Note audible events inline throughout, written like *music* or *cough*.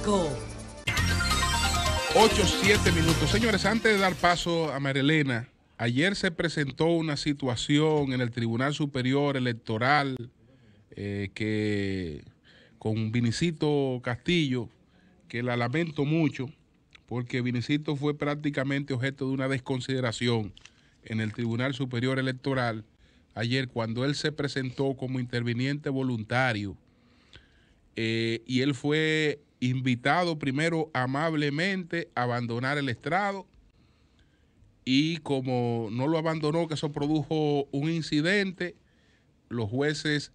8, 7 minutos. Señores, antes de dar paso a Marilena, ayer se presentó una situación en el Tribunal Superior Electoral eh, que con Vinicito Castillo, que la lamento mucho, porque Vinicito fue prácticamente objeto de una desconsideración en el Tribunal Superior Electoral ayer cuando él se presentó como interviniente voluntario eh, y él fue invitado primero amablemente a abandonar el estrado y como no lo abandonó, que eso produjo un incidente, los jueces,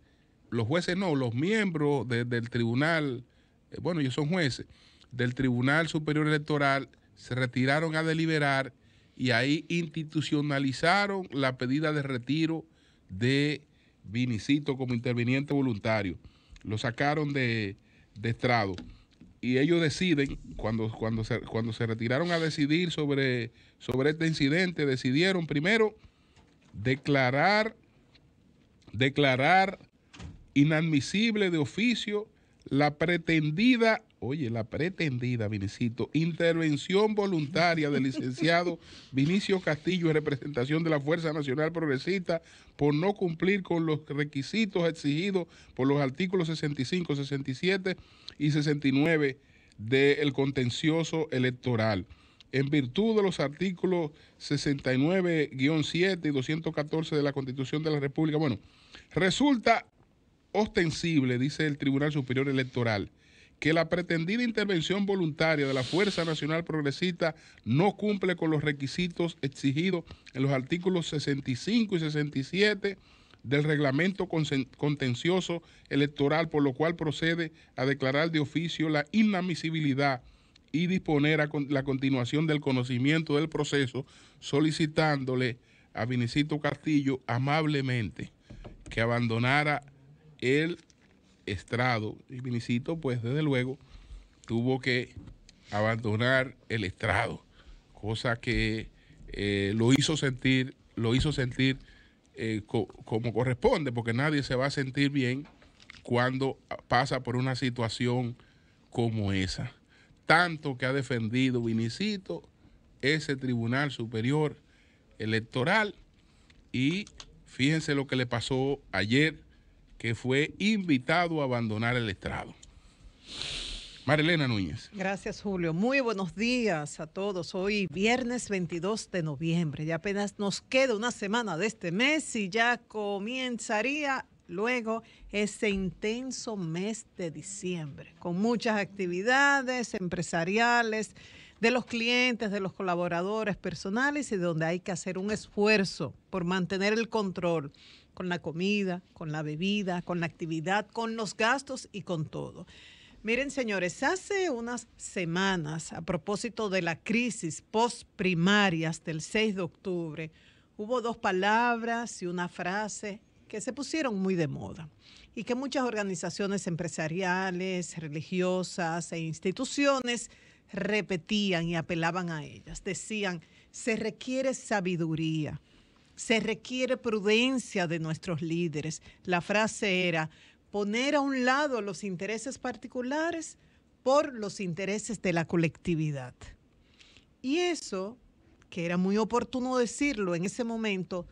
los jueces no, los miembros del tribunal, eh, bueno, ellos son jueces, del Tribunal Superior Electoral se retiraron a deliberar y ahí institucionalizaron la pedida de retiro de Vinicito como interviniente voluntario. Lo sacaron de, de estrado y ellos deciden, cuando, cuando, se, cuando se retiraron a decidir sobre, sobre este incidente, decidieron primero declarar, declarar inadmisible de oficio la pretendida, oye, la pretendida, Vinicito, intervención voluntaria del licenciado *laughs* Vinicio Castillo en representación de la Fuerza Nacional Progresista por no cumplir con los requisitos exigidos por los artículos 65, 67 y 69 del contencioso electoral. En virtud de los artículos 69-7 y 214 de la Constitución de la República, bueno, resulta ostensible, dice el Tribunal Superior Electoral, que la pretendida intervención voluntaria de la Fuerza Nacional Progresista no cumple con los requisitos exigidos en los artículos 65 y 67 del reglamento contencioso electoral, por lo cual procede a declarar de oficio la inadmisibilidad y disponer a la continuación del conocimiento del proceso, solicitándole a Vinicito Castillo amablemente que abandonara el estrado. Y Vinicito, pues desde luego, tuvo que abandonar el estrado, cosa que eh, lo hizo sentir, lo hizo sentir eh, como corresponde, porque nadie se va a sentir bien cuando pasa por una situación como esa. Tanto que ha defendido Vinicito ese Tribunal Superior Electoral y fíjense lo que le pasó ayer que fue invitado a abandonar el estrado. Marilena Núñez. Gracias, Julio. Muy buenos días a todos. Hoy viernes 22 de noviembre. Ya apenas nos queda una semana de este mes y ya comenzaría luego ese intenso mes de diciembre, con muchas actividades empresariales de los clientes, de los colaboradores personales y donde hay que hacer un esfuerzo por mantener el control con la comida, con la bebida, con la actividad, con los gastos y con todo. Miren, señores, hace unas semanas, a propósito de la crisis post-primarias del 6 de octubre, hubo dos palabras y una frase que se pusieron muy de moda y que muchas organizaciones empresariales, religiosas e instituciones repetían y apelaban a ellas. Decían, se requiere sabiduría se requiere prudencia de nuestros líderes. La frase era poner a un lado los intereses particulares por los intereses de la colectividad. Y eso, que era muy oportuno decirlo en ese momento,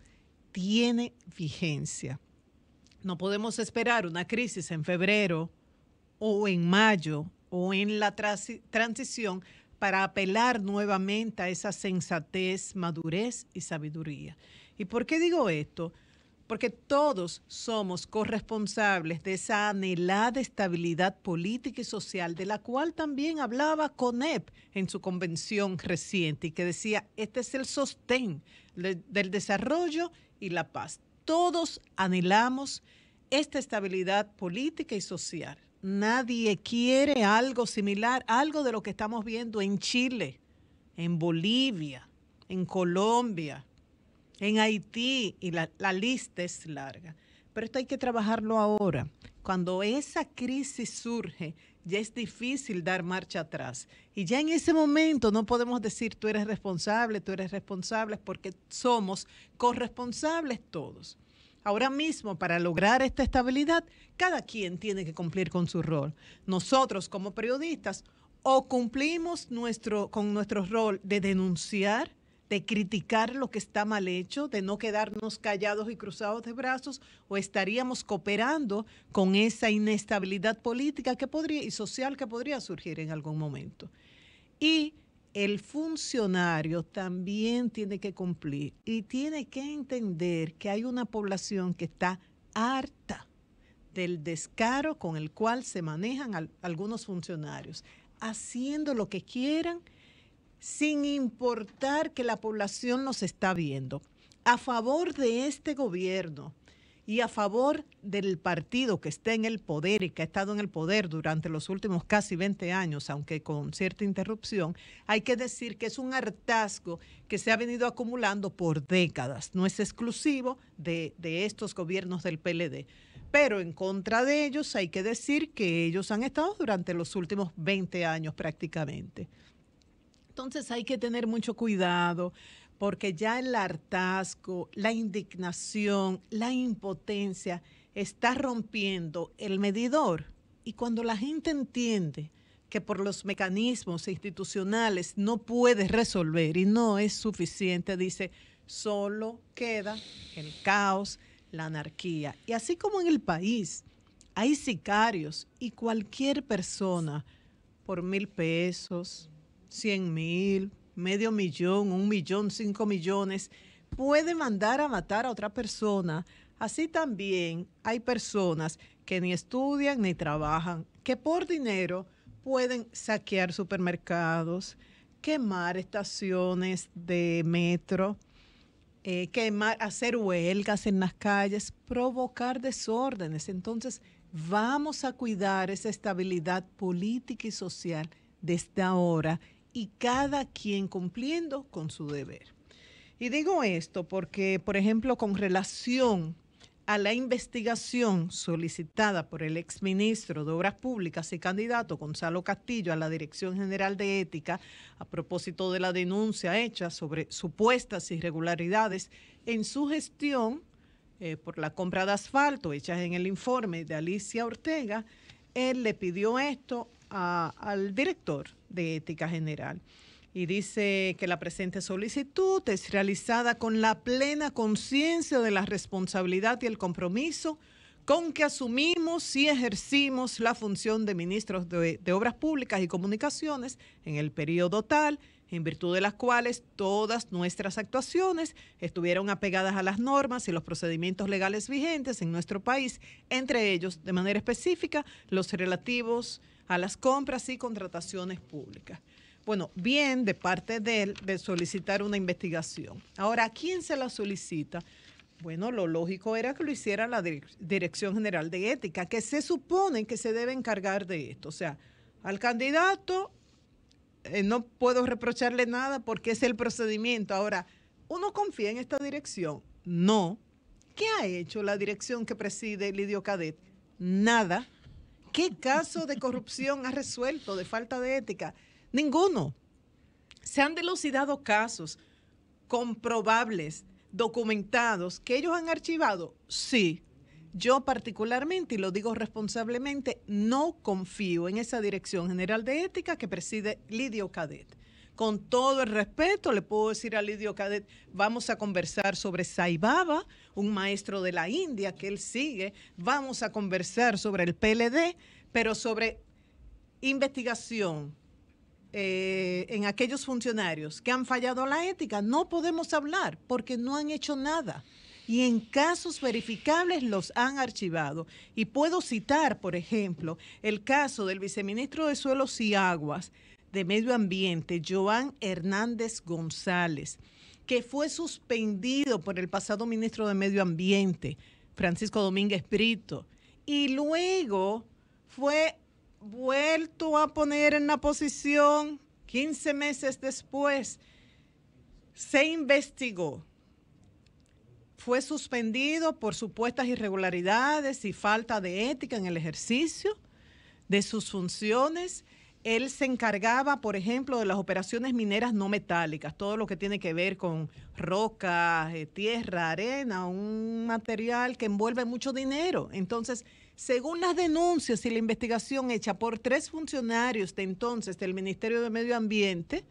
tiene vigencia. No podemos esperar una crisis en febrero o en mayo o en la transición para apelar nuevamente a esa sensatez, madurez y sabiduría. ¿Y por qué digo esto? Porque todos somos corresponsables de esa anhelada estabilidad política y social de la cual también hablaba CONEP en su convención reciente y que decía, este es el sostén del desarrollo y la paz. Todos anhelamos esta estabilidad política y social. Nadie quiere algo similar, algo de lo que estamos viendo en Chile, en Bolivia, en Colombia, en Haití y la, lista es larga. Pero esto hay que trabajarlo ahora. Cuando esa crisis surge, ya es difícil dar marcha atrás. Y ya en ese momento no podemos decir tú eres responsable, tú eres responsable, porque somos corresponsables todos. Ahora mismo, para lograr esta estabilidad, cada quien tiene que cumplir con su rol. Nosotros, como periodistas, o cumplimos nuestro, con nuestro rol de denunciar de criticar lo que está mal hecho, de no quedarnos callados y cruzados de brazos, o estaríamos cooperando con esa inestabilidad política que podría, y social que podría surgir en algún momento. Y el funcionario también tiene que cumplir y tiene que entender que hay una población que está harta del descaro con el cual se manejan algunos funcionarios, haciendo lo que quieran sin importar que la población nos está viendo, a favor de este gobierno y a favor del partido que está en el poder y que ha estado en el poder durante los últimos casi 20 años, aunque con cierta interrupción, hay que decir que es un hartazgo que se ha venido acumulando por décadas. No es exclusivo de, de estos gobiernos del PLD. Pero en contra de ellos hay que decir que ellos han estado durante los últimos 20 años prácticamente. Entonces hay que tener mucho cuidado porque ya el hartazgo, la indignación, la impotencia está rompiendo el medidor. Y cuando la gente entiende que por los mecanismos institucionales no puede resolver y no es suficiente, dice, solo queda el caos, la anarquía. Y así como en el país hay sicarios y cualquier persona por mil pesos, 100 mil, medio millón, un millón, cinco millones, puede mandar a matar a otra persona. Así también hay personas que ni estudian ni trabajan, que por dinero pueden saquear supermercados, quemar estaciones de metro, eh, quemar, hacer huelgas en las calles, provocar desórdenes. Entonces, vamos a cuidar esa estabilidad política y social desde ahora y cada quien cumpliendo con su deber. Y digo esto porque, por ejemplo, con relación a la investigación solicitada por el exministro de Obras Públicas y candidato Gonzalo Castillo a la Dirección General de Ética a propósito de la denuncia hecha sobre supuestas irregularidades en su gestión eh, por la compra de asfalto hecha en el informe de Alicia Ortega, él le pidió esto al director de Ética General y dice que la presente solicitud es realizada con la plena conciencia de la responsabilidad y el compromiso con que asumimos y ejercimos la función de ministros de, de, Obras Públicas y Comunicaciones en el periodo tal, en virtud de las cuales todas nuestras actuaciones estuvieron apegadas a las normas y los procedimientos legales vigentes en nuestro país, entre ellos, de manera específica, los relativos a las compras y contrataciones públicas. Bueno, bien de parte de él de solicitar una investigación. Ahora, ¿a quién se la solicita? Bueno, lo lógico era que lo hiciera la Dirección General de Ética, que se supone que se debe encargar de esto. O sea, al candidato eh, no puedo reprocharle nada porque es el procedimiento. Ahora, ¿uno confía en esta dirección? No. ¿Qué ha hecho la dirección que preside Lidio Cadet? Nada. ¿Qué caso de corrupción ha resuelto de falta de ética? Ninguno. Se han delucidado casos comprobables, documentados, que ellos han archivado. Sí. Yo particularmente, y lo digo responsablemente, no confío en esa Dirección General de Ética que preside Lidio Cadet con todo el respeto, le puedo decir a Lidio Cadet, vamos a conversar sobre Saibaba, un maestro de la India que él sigue, vamos a conversar sobre el PLD, pero sobre investigación, eh, en aquellos funcionarios que han fallado la ética, no podemos hablar porque no han hecho nada. Y en casos verificables los han archivado. Y puedo citar, por ejemplo, el caso del viceministro de Suelos y Aguas, de Medio Ambiente, Joan Hernández González, que fue suspendido por el pasado ministro de Medio Ambiente, Francisco Domínguez Brito, y luego fue vuelto a poner en la posición 15 meses después. Se investigó. Fue suspendido por supuestas irregularidades y falta de ética en el ejercicio de sus funciones él se encargaba, por ejemplo, de las operaciones mineras no metálicas, todo lo que tiene que ver con rocas, eh, tierra, arena, un material que envuelve mucho dinero. Entonces, según las denuncias y la investigación hecha por tres funcionarios de entonces del Ministerio de Medio Ambiente,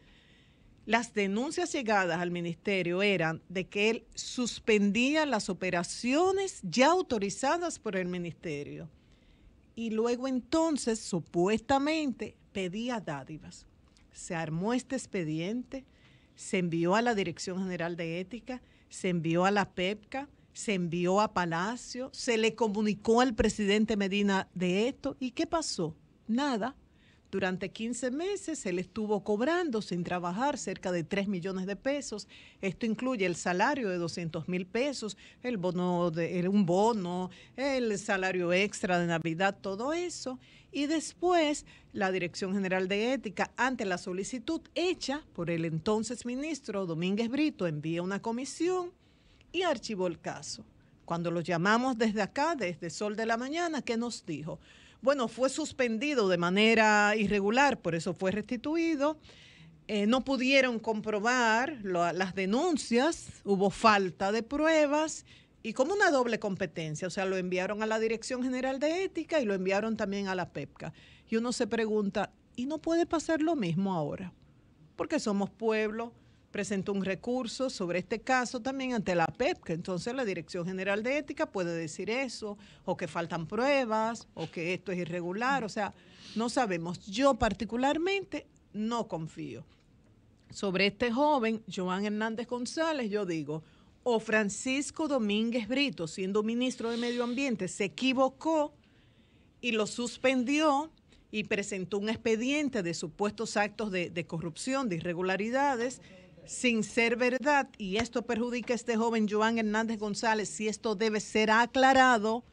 las denuncias llegadas al ministerio eran de que él suspendía las operaciones ya autorizadas por el ministerio. Y luego entonces, supuestamente, pedía dádivas. Se armó este expediente, se envió a la Dirección General de Ética, se envió a la PEPCA, se envió a Palacio, se le comunicó al presidente Medina de esto. ¿Y qué pasó? Nada. Durante 15 meses se le estuvo cobrando sin trabajar cerca de 3 millones de pesos. Esto incluye el salario de 200 mil pesos, el bono de, un bono, el salario extra de Navidad, todo eso y después la Dirección General de Ética, ante la solicitud hecha por el entonces ministro Domínguez Brito, envía una comisión y archivó el caso. Cuando lo llamamos desde acá, desde Sol de la Mañana, ¿qué nos dijo? Bueno, fue suspendido de manera irregular, por eso fue restituido. Eh, no pudieron comprobar las denuncias, hubo falta de pruebas y como una doble competencia, o sea, lo enviaron a la Dirección General de Ética y lo enviaron también a la PEPCA. Y uno se pregunta, ¿y no puede pasar lo mismo ahora? Porque somos pueblo, presentó un recurso sobre este caso también ante la PEPCA, entonces la Dirección General de Ética puede decir eso, o que faltan pruebas, o que esto es irregular, o sea, no sabemos. Yo particularmente no confío. Sobre este joven, Joan Hernández González, yo digo, o Francisco Domínguez Brito, siendo ministro de Medio Ambiente, se equivocó y lo suspendió y presentó un expediente de supuestos actos de, corrupción, de irregularidades, sin ser verdad, y esto perjudica a este joven Joan Hernández González, si esto debe ser aclarado,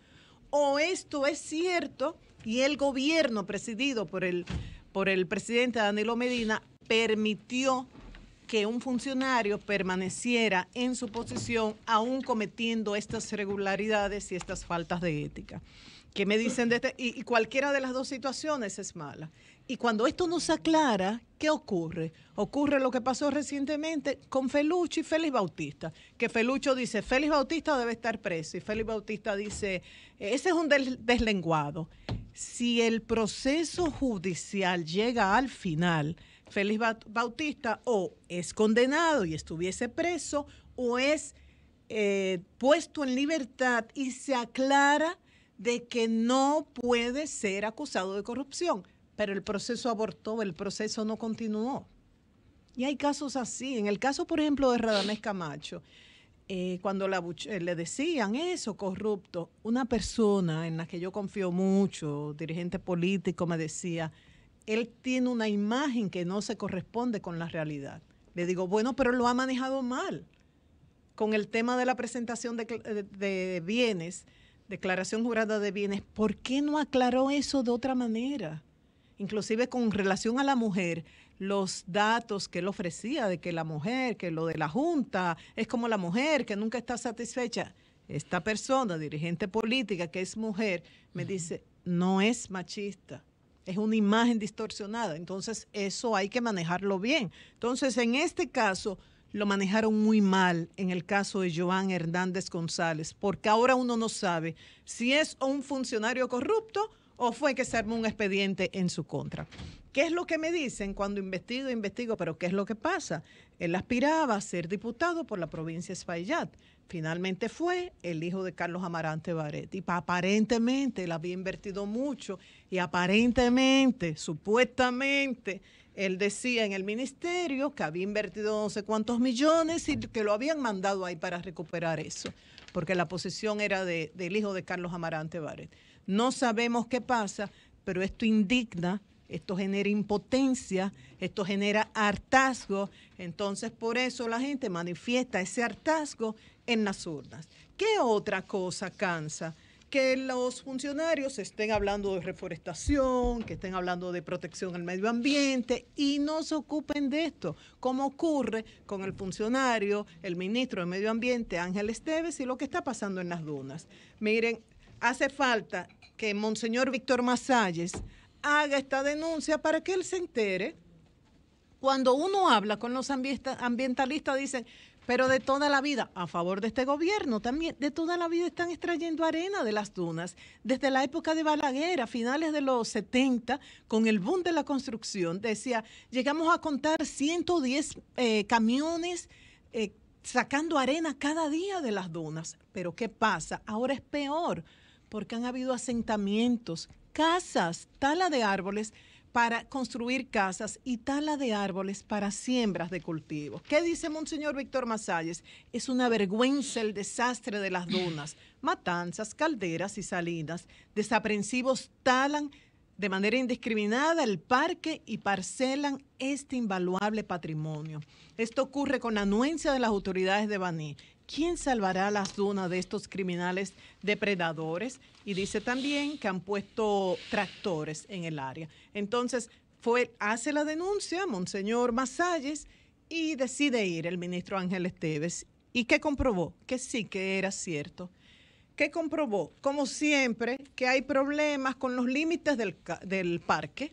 o esto es cierto, y el gobierno presidido por el, por el presidente Danilo Medina permitió que un funcionario permaneciera en su posición aún cometiendo estas irregularidades y estas faltas de ética. ¿Qué me dicen de este, y, cualquiera de las dos situaciones es mala. Y cuando esto no se aclara, ¿qué ocurre? Ocurre lo que pasó recientemente con Felucho y Félix Bautista, que Felucho dice, Félix Bautista debe estar preso, y Félix Bautista dice, e, ese es un deslenguado. Si el proceso judicial llega al final, Félix Bautista o es condenado y estuviese preso o es eh, puesto en libertad y se aclara de que no puede ser acusado de corrupción, pero el proceso abortó, el proceso no continuó. Y hay casos así. En el caso, por ejemplo, de Radamés Camacho, eh, cuando eh, le decían eso, corrupto, una persona en la que yo confío mucho, dirigente político, me decía, él tiene una imagen que no se corresponde con la realidad. Le digo, bueno, pero lo ha manejado mal con el tema de la presentación de, bienes, declaración jurada de bienes. ¿Por qué no aclaró eso de otra manera? Inclusive con relación a la mujer, los datos que él ofrecía de que la mujer, que lo de la Junta, es como la mujer que nunca está satisfecha. Esta persona, dirigente política, que es mujer, me dice, no es machista es una imagen distorsionada. Entonces, eso hay que manejarlo bien. Entonces, en este caso, lo manejaron muy mal en el caso de Joan Hernández González, porque ahora uno no sabe si es un funcionario corrupto o fue que se armó un expediente en su contra. ¿Qué es lo que me dicen cuando investigo, investigo? Pero ¿qué es lo que pasa? Él aspiraba a ser diputado por la provincia de Espaillat. Finalmente fue el hijo de Carlos Amarante Baret. Y aparentemente él había invertido mucho y aparentemente, supuestamente, él decía en el ministerio que había invertido no sé cuántos millones y que lo habían mandado ahí para recuperar eso, porque la posición era del hijo de Carlos Amarante Baret. No sabemos qué pasa, pero esto indigna esto genera impotencia, esto genera hartazgo, entonces por eso la gente manifiesta ese hartazgo en las urnas. ¿Qué otra cosa cansa? que los funcionarios estén hablando de reforestación, que estén hablando de protección al medio ambiente y no se ocupen de esto, como ocurre con el funcionario, el ministro de Medio Ambiente, Ángel Esteves, y lo que está pasando en las dunas. Miren, hace falta que Monseñor Víctor Masalles haga esta denuncia para que él se entere. Cuando uno habla con los ambientalistas, dicen, pero de toda la vida, a favor de este gobierno también, de toda la vida están extrayendo arena de las dunas. Desde la época de Balaguer, a finales de los 70, con el boom de la construcción, decía, llegamos a contar 110 eh, camiones. Eh, sacando arena cada día de las dunas. Pero ¿qué pasa? Ahora es peor porque han habido asentamientos casas, tala de árboles para construir casas y tala de árboles para siembras de cultivos. ¿Qué dice Monseñor Víctor Masalles? Es una vergüenza el desastre de las dunas, matanzas, calderas y salinas. Desaprensivos talan de manera indiscriminada el parque y parcelan este invaluable patrimonio. Esto ocurre con la anuencia de las autoridades de Baní. ¿Quién salvará las dunas de estos criminales depredadores? Y dice también que han puesto tractores en el área. Entonces, fue, hace la denuncia, Monseñor Masalles, y decide ir el ministro Ángel Esteves. ¿Y qué comprobó? Que sí, que era cierto que comprobó, como siempre, que hay problemas con los límites del, parque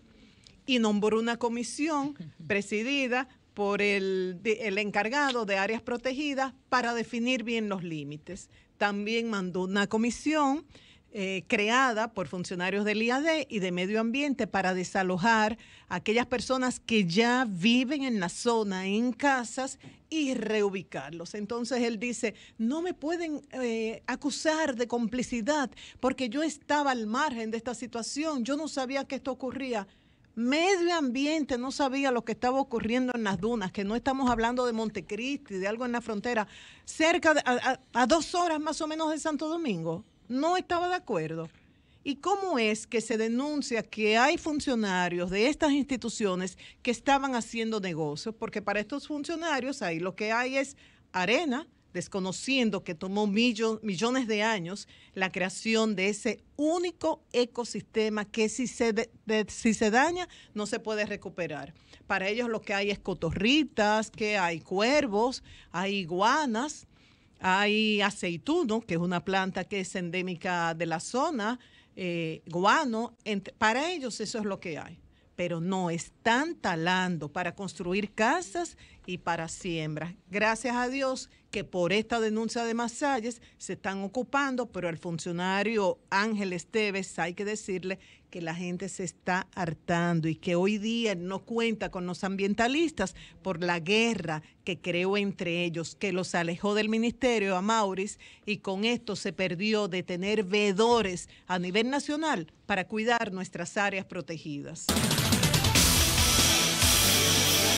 y nombró una comisión presidida por el, el, encargado de áreas protegidas para definir bien los límites. También mandó una comisión eh, creada por funcionarios del IAD y de Medio Ambiente para desalojar a aquellas personas que ya viven en la zona, en casas, y reubicarlos. Entonces él dice, no me pueden eh, acusar de complicidad porque yo estaba al margen de esta situación, yo no sabía que esto ocurría medio ambiente no sabía lo que estaba ocurriendo en las dunas, que no estamos hablando de Montecristi, de algo en la frontera, cerca a, dos horas más o menos de Santo Domingo no estaba de acuerdo. ¿Y cómo es que se denuncia que hay funcionarios de estas instituciones que estaban haciendo negocios? Porque para estos funcionarios ahí lo que hay es arena, desconociendo que tomó millones millones de años la creación de ese único ecosistema que si se, si se daña no se puede recuperar. Para ellos lo que hay es cotorritas, que hay cuervos, hay iguanas hay aceituno, que es una planta que es endémica de la zona, eh, guano, para ellos eso es lo que hay. Pero no, están talando para construir casas y para siembras. Gracias a Dios que por esta denuncia de Masalles se están ocupando, pero al funcionario Ángel Esteves hay que decirle que la gente se está hartando y que hoy día no cuenta con los ambientalistas por la guerra que creó entre ellos, que los alejó del ministerio a Mauris y con esto se perdió de tener veedores a nivel nacional para cuidar nuestras áreas protegidas.